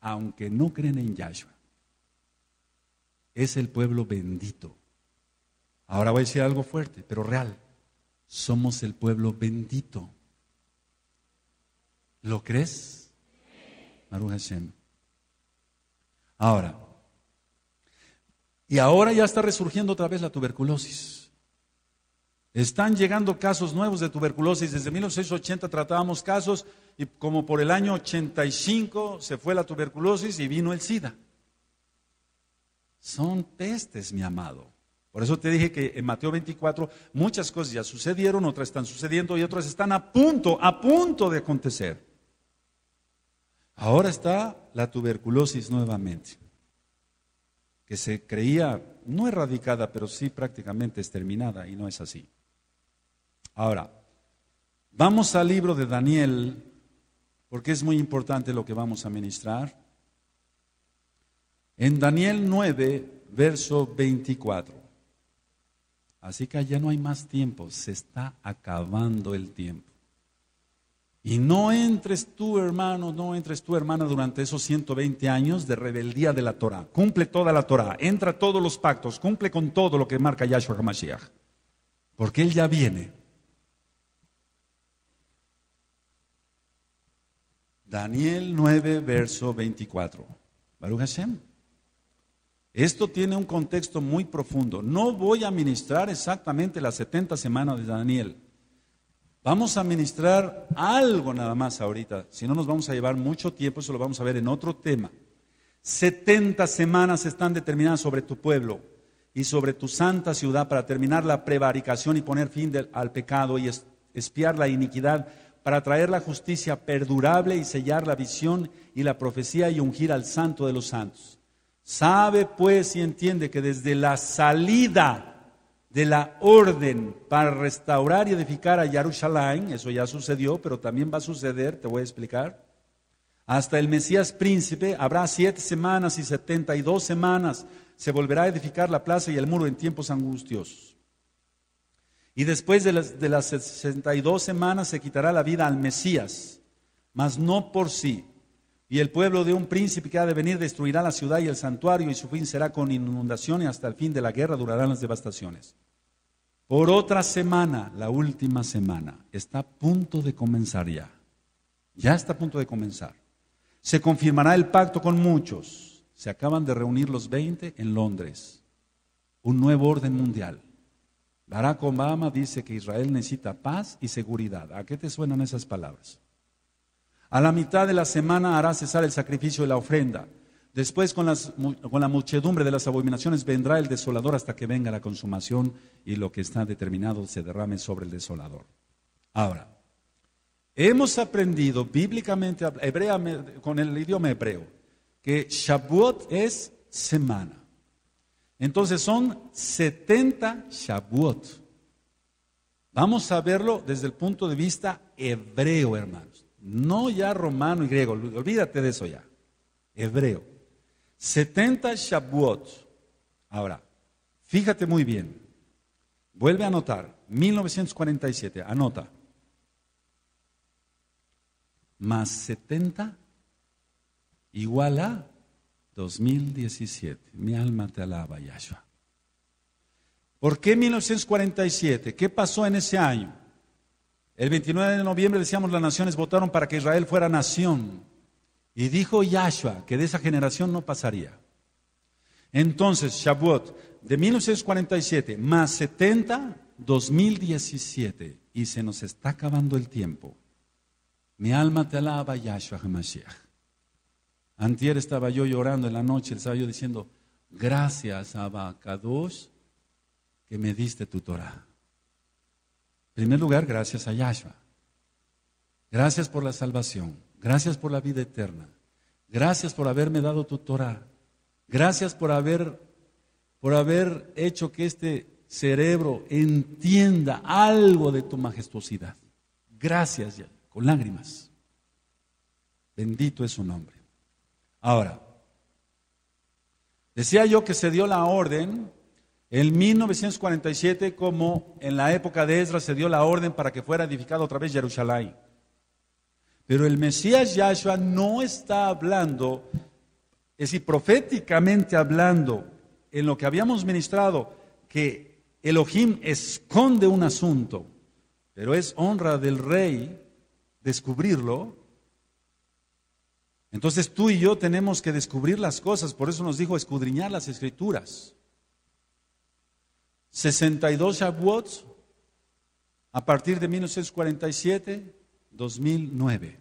aunque no creen en Yahshua. Es el pueblo bendito. Ahora voy a decir algo fuerte, pero real. Somos el pueblo bendito. ¿Lo crees? Ahora, y ahora ya está resurgiendo otra vez la tuberculosis. Están llegando casos nuevos de tuberculosis. Desde 1980 tratábamos casos y como por el año 85 se fue la tuberculosis y vino el SIDA. Son pestes, mi amado. Por eso te dije que en Mateo 24 muchas cosas ya sucedieron, otras están sucediendo y otras están a punto, a punto de acontecer. Ahora está la tuberculosis nuevamente, que se creía no erradicada, pero sí prácticamente exterminada y no es así. Ahora, vamos al libro de Daniel, porque es muy importante lo que vamos a ministrar. En Daniel 9, verso 24. Así que ya no hay más tiempo, se está acabando el tiempo. Y no entres tú, hermano, no entres tú, hermana, durante esos 120 años de rebeldía de la Torah. Cumple toda la Torah, entra todos los pactos, cumple con todo lo que marca Yahshua HaMashiach. Porque Él ya viene. Daniel 9, verso 24. Esto tiene un contexto muy profundo. No voy a ministrar exactamente las 70 semanas de Daniel. Vamos a ministrar algo nada más ahorita. Si no, nos vamos a llevar mucho tiempo. Eso lo vamos a ver en otro tema. 70 semanas están determinadas sobre tu pueblo y sobre tu santa ciudad para terminar la prevaricación y poner fin al pecado y espiar la iniquidad para traer la justicia perdurable y sellar la visión y la profecía y ungir al santo de los santos. Sabe pues y entiende que desde la salida de la orden para restaurar y edificar a Yarushalayim, eso ya sucedió, pero también va a suceder, te voy a explicar, hasta el Mesías príncipe habrá siete semanas y setenta y dos semanas, se volverá a edificar la plaza y el muro en tiempos angustiosos. Y después de las, de las 62 semanas se quitará la vida al Mesías, mas no por sí. Y el pueblo de un príncipe que ha de venir destruirá la ciudad y el santuario, y su fin será con inundación, y hasta el fin de la guerra durarán las devastaciones. Por otra semana, la última semana, está a punto de comenzar ya. Ya está a punto de comenzar. Se confirmará el pacto con muchos. Se acaban de reunir los 20 en Londres. Un nuevo orden mundial. Barack Obama dice que Israel necesita paz y seguridad. ¿A qué te suenan esas palabras? A la mitad de la semana hará cesar el sacrificio y la ofrenda. Después con, la muchedumbre de las abominaciones vendrá el desolador hasta que venga la consumación y lo que está determinado se derrame sobre el desolador. Ahora, hemos aprendido bíblicamente, con el idioma hebreo, que Shavuot es semana. Entonces son 70 shabuot. Vamos a verlo desde el punto de vista hebreo, hermanos. No ya romano y griego, olvídate de eso ya. Hebreo. 70 shabuot. Ahora, fíjate muy bien. Vuelve a anotar. 1947, anota. Más 70 igual a 2017. Mi alma te alaba, Yahshua. ¿Por qué 1947? ¿Qué pasó en ese año? El 29 de noviembre decíamos las naciones votaron para que Israel fuera nación. Y dijo Yahshua que de esa generación no pasaría. Entonces, Shavuot de 1947 más 70, 2017. Y se nos está acabando el tiempo. Mi alma te alaba, Yahshua HaMashiach. Antier estaba yo llorando en la noche, estaba yo diciendo, gracias Abacados que me diste tu Torah. En primer lugar, gracias a Yahshua. Gracias por la salvación. Gracias por la vida eterna. Gracias por haberme dado tu Torah. Gracias por haber, por haber hecho que este cerebro entienda algo de tu majestuosidad. Gracias, con lágrimas. Bendito es su nombre. Ahora, decía yo que se dio la orden en 1947 como en la época de Ezra se dio la orden para que fuera edificado otra vez Jerusalén. Pero el Mesías Yahshua no está hablando, es decir, proféticamente hablando, en lo que habíamos ministrado, que Elohim esconde un asunto, pero es honra del rey descubrirlo entonces tú y yo tenemos que descubrir las cosas, por eso nos dijo escudriñar las escrituras. 62 Shavuot a partir de 1947, 2009,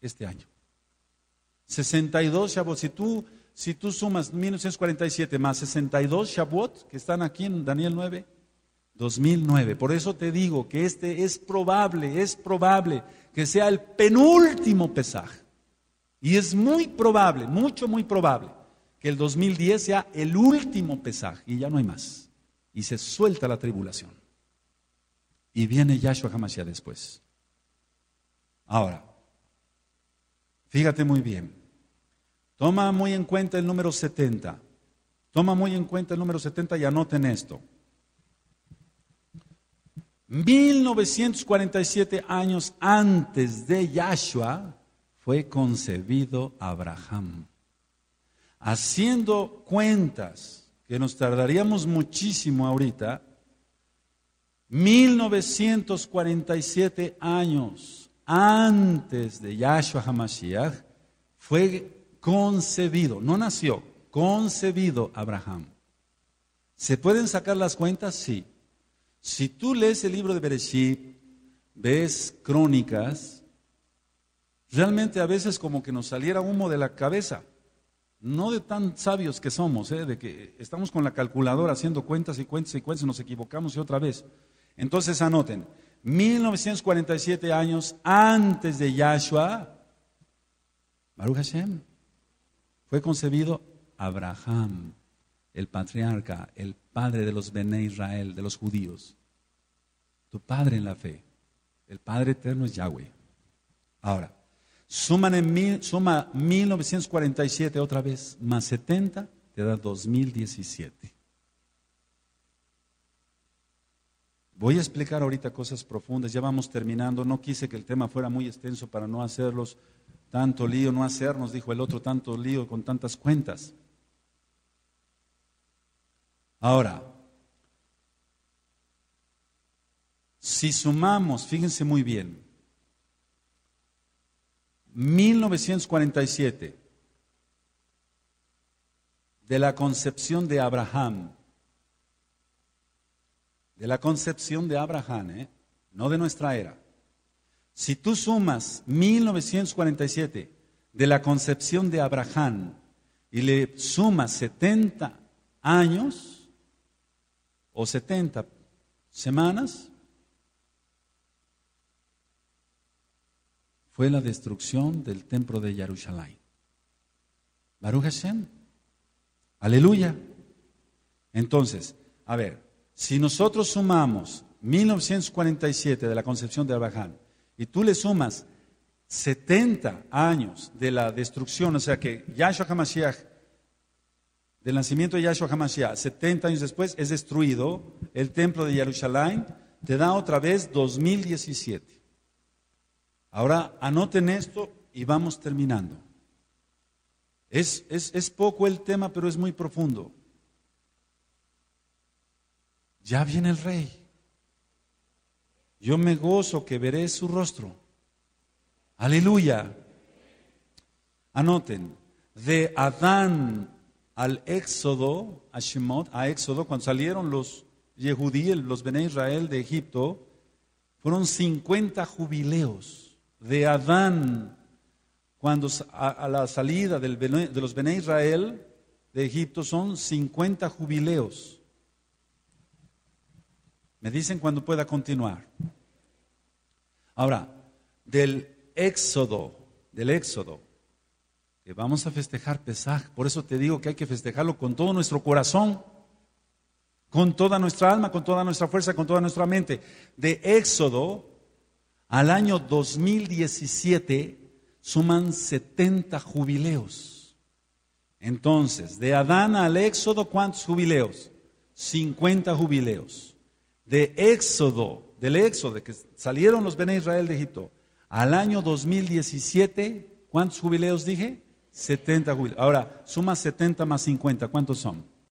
este año. 62 Shavuot, si tú, si tú sumas 1947 más 62 Shavuot que están aquí en Daniel 9, 2009. Por eso te digo que este es probable, es probable que sea el penúltimo pesaje. Y es muy probable, mucho, muy probable, que el 2010 sea el último pesaje y ya no hay más. Y se suelta la tribulación. Y viene Yahshua ya después. Ahora, fíjate muy bien. Toma muy en cuenta el número 70. Toma muy en cuenta el número 70 y anoten esto. 1947 años antes de Yahshua, fue concebido Abraham. Haciendo cuentas que nos tardaríamos muchísimo ahorita, 1947 años antes de Yahshua Hamashiach, fue concebido, no nació, concebido Abraham. ¿Se pueden sacar las cuentas? Sí. Si tú lees el libro de Bereshit, ves crónicas, realmente a veces como que nos saliera humo de la cabeza. No de tan sabios que somos, ¿eh? de que estamos con la calculadora haciendo cuentas y cuentas y cuentas y nos equivocamos y otra vez. Entonces anoten, 1947 años antes de Yahshua, Baruch Hashem, fue concebido Abraham, el patriarca, el padre de los Bene Israel, de los judíos. Tu padre en la fe, el Padre eterno es Yahweh. Ahora, Suman en suma 1947 otra vez, más 70, te da 2017. Voy a explicar ahorita cosas profundas, ya vamos terminando, no quise que el tema fuera muy extenso para no hacerlos tanto lío, no hacernos, dijo el otro, tanto lío con tantas cuentas. Ahora, si sumamos, fíjense muy bien, 1947, de la concepción de Abraham, de la concepción de Abraham, ¿eh? no de nuestra era. Si tú sumas 1947 de la concepción de Abraham y le sumas 70 años o 70 semanas, fue la destrucción del templo de Jerusalén. Baruch Hashem. Aleluya. Entonces, a ver, si nosotros sumamos 1947 de la concepción de Abraham y tú le sumas 70 años de la destrucción, o sea que Yahshua HaMashiach, del nacimiento de Yahshua HaMashiach, 70 años después es destruido el templo de Jerusalén, te da otra vez 2017. Ahora anoten esto y vamos terminando. Es, es, poco el tema, pero es muy profundo. Ya viene el rey. Yo me gozo que veré su rostro. Aleluya. Anoten, de Adán al Éxodo, a Shemot, a Éxodo, cuando salieron los Yehudí, los Bené Israel de Egipto, fueron 50 jubileos de Adán, cuando a, la salida de los Bene Israel de Egipto son 50 jubileos. Me dicen cuando pueda continuar. Ahora, del éxodo, del éxodo, que vamos a festejar Pesaj, por eso te digo que hay que festejarlo con todo nuestro corazón, con toda nuestra alma, con toda nuestra fuerza, con toda nuestra mente. De éxodo al año 2017 suman 70 jubileos. Entonces, de Adán al Éxodo, ¿cuántos jubileos? 50 jubileos. De Éxodo, del Éxodo, que salieron los Bené Israel de Egipto, al año 2017, ¿cuántos jubileos dije? 70 jubileos. Ahora, suma 70 más 50, ¿cuántos son?